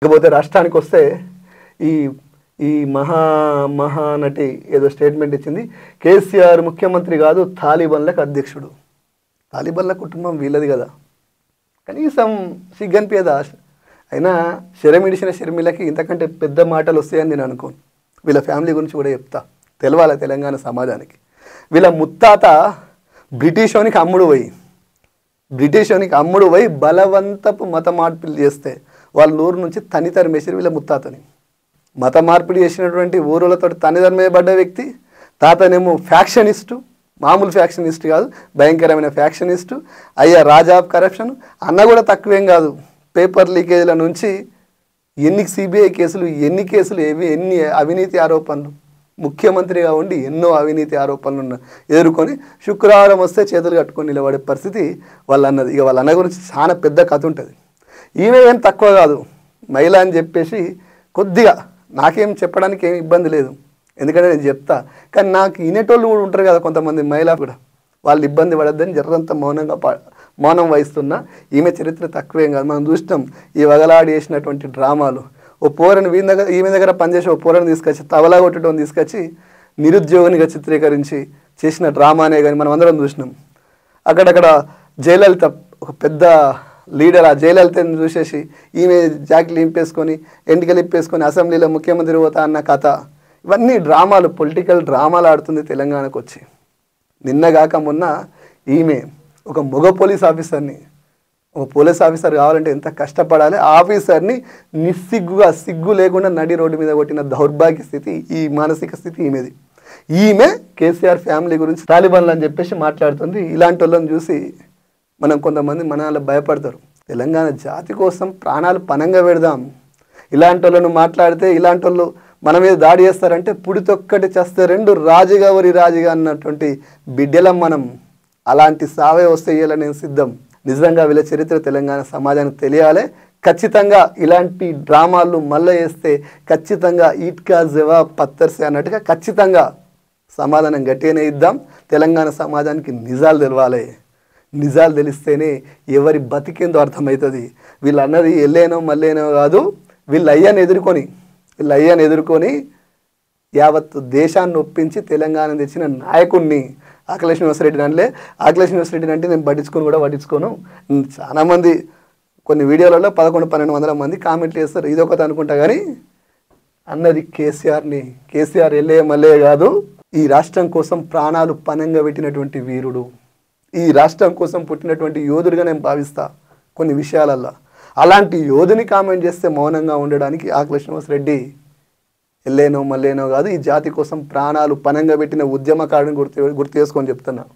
ఇకపోతే రాష్ట్రానికి వస్తే ఈ ఈ మహా మహానటి ఏదో స్టేట్మెంట్ ఇచ్చింది కేసీఆర్ ముఖ్యమంత్రి కాదు తాలిబన్లకు అధ్యక్షుడు తాలిబన్ల కుటుంబం వీళ్ళది కదా కనీసం సిగ్గనిపించదా అయినా శరమిడిసిన శర్మిలకి ఇంతకంటే పెద్ద మాటలు వస్తాయని నేను అనుకోను వీళ్ళ ఫ్యామిలీ గురించి కూడా చెప్తా తెలవాలి తెలంగాణ సమాజానికి వీళ్ళ ముత్తాత బ్రిటిషోనికి అమ్ముడు పోయి బ్రిటిషోనికి అమ్ముడు పోయి బలవంతపు మత మార్పులు చేస్తే వాళ్ళ నూరు నుంచి తని తరిమేసారు వీళ్ళ ముత్తాతని మత మార్పిడి చేసినటువంటి ఊరులతో తని తరిమేయబడ్డ వ్యక్తి తాతనేమో ఫ్యాక్షనిస్టు మామూలు ఫ్యాక్షనిస్ట్ కాదు భయంకరమైన ఫ్యాక్షనిస్టు అయ్యా రాజా ఆఫ్ కరప్షన్ అన్న కూడా తక్కువేం కాదు పేపర్ లీకేజ్ల నుంచి ఎన్ని సిబిఐ కేసులు ఎన్ని కేసులు ఏవి ఎన్ని అవినీతి ఆరోపణలు ముఖ్యమంత్రిగా ఉండి ఎన్నో అవినీతి ఆరోపణలు ఎదుర్కొని శుక్రవారం వస్తే చేతులు కట్టుకొని నిలబడే పరిస్థితి వాళ్ళన్నది ఇక వాళ్ళన్న గురించి చాలా పెద్ద కథ ఉంటుంది ఈమె ఏం తక్కువ కాదు మహిళ అని చెప్పేసి కొద్దిగా నాకేం చెప్పడానికి ఏం ఇబ్బంది లేదు ఎందుకంటే నేను చెప్తా కానీ నాకు వినేటోళ్ళు కూడా ఉంటారు కదా కొంతమంది మహిళ కూడా వాళ్ళు ఇబ్బంది పడద్దని జర్రంత మౌనంగా మౌనం వహిస్తున్న ఈమె చరిత్ర తక్కువేం కాదు మనం చూసినాం ఈ వగలాడి వేసినటువంటి డ్రామాలు ఓ పోరని వీని దగ్గర ఈమె దగ్గర పనిచేసి ఓ పోరని తీసుకొచ్చి తబలా కొట్టడం తీసుకొచ్చి నిరుద్యోగినిగా చిత్రీకరించి చేసిన డ్రామానే కానీ మనం అందరం చూసినాం అక్కడక్కడ జయలలిత ఒక పెద్ద లీడర్ ఆ జయలలితను చూసేసి ఈమె జాకిలు ఇంపేసుకొని ఎండికలు ఇంపేసుకొని అసెంబ్లీలో ముఖ్యమంత్రి పోతా అన్న కథ ఇవన్నీ డ్రామాలు పొలిటికల్ డ్రామాలు ఆడుతుంది తెలంగాణకు వచ్చి నిన్నగాక మొన్న ఈమె ఒక మగ పోలీస్ ఆఫీసర్ని ఒక పోలీస్ ఆఫీసర్ కావాలంటే ఎంత కష్టపడాలి ఆఫీసర్ని నిస్సిగ్గుగా సిగ్గు లేకుండా నడి రోడ్డు మీద కొట్టిన దౌర్భాగ్య స్థితి ఈ మానసిక స్థితి ఈమెది ఈమె కేసీఆర్ ఫ్యామిలీ గురించి తాలిబాన్లు అని చెప్పేసి మాట్లాడుతుంది ఇలాంటి వాళ్ళని చూసి మనం కొంతమంది మనల్ని భయపడతారు తెలంగాణ జాతి కోసం ప్రాణాలు పనంగా పెడదాం ఇలాంటి వాళ్ళను మాట్లాడితే ఇలాంటి వాళ్ళు మన మీద దాడి చేస్తారంటే పుడితొక్కటి చేస్తే రెండు రాజుగా వరి రాజుగా అన్నటువంటి బిడ్డలం మనం అలాంటి సావే వస్తే ఇవ్వాలని నేను సిద్ధం నిజంగా వీళ్ళ చరిత్ర తెలంగాణ సమాజానికి తెలియాలి ఖచ్చితంగా ఇలాంటి డ్రామాలు మళ్ళీ వేస్తే ఖచ్చితంగా ఈట్కా జవా పత్తర్సే అన్నట్టుగా ఖచ్చితంగా సమాధానం గట్టిగానే ఇద్దాం తెలంగాణ సమాజానికి నిజాలు తెలవాలి నిజాలు తెలిస్తేనే ఎవరి బతికేందో అర్థమవుతుంది వీళ్ళు అన్నది ఎల్లేనో మళ్ళేనో కాదు వీళ్ళు అయ్యాను ఎదుర్కొని వీళ్ళు అయ్యాను ఎదుర్కొని యావత్ దేశాన్ని ఒప్పించి తెలంగాణ తెచ్చిన నాయకుడిని అఖిలేష్ నివాసరెడ్డి అంటే అఖిలేష్ యూనివర్సిటీ అంటే నేను పట్టించుకొని కూడా పట్టించుకోను చాలామంది కొన్ని వీడియోలలో పదకొండు పన్నెండు వందల మంది కామెంట్లు చేస్తారు ఇది ఒకటి అనుకుంటా కానీ అన్నది కేసీఆర్ని కేసీఆర్ వెళ్ళే మళ్ళే కాదు ఈ రాష్ట్రం కోసం ప్రాణాలు పనంగా పెట్టినటువంటి వీరుడు ఈ రాష్ట్రం కోసం పుట్టినటువంటి యోధుడిగా నేను భావిస్తా కొన్ని విషయాలల్లో అలాంటి యోధుని కామెంట్ చేస్తే మౌనంగా ఉండడానికి ఆ శ్రీనివాస్ రెడ్డి ఎల్లేనో మళ్ళేనో కాదు ఈ జాతి కోసం ప్రాణాలు పనంగా పెట్టిన ఉద్యమకారుడిని గుర్తు గుర్తు చేసుకొని చెప్తున్నా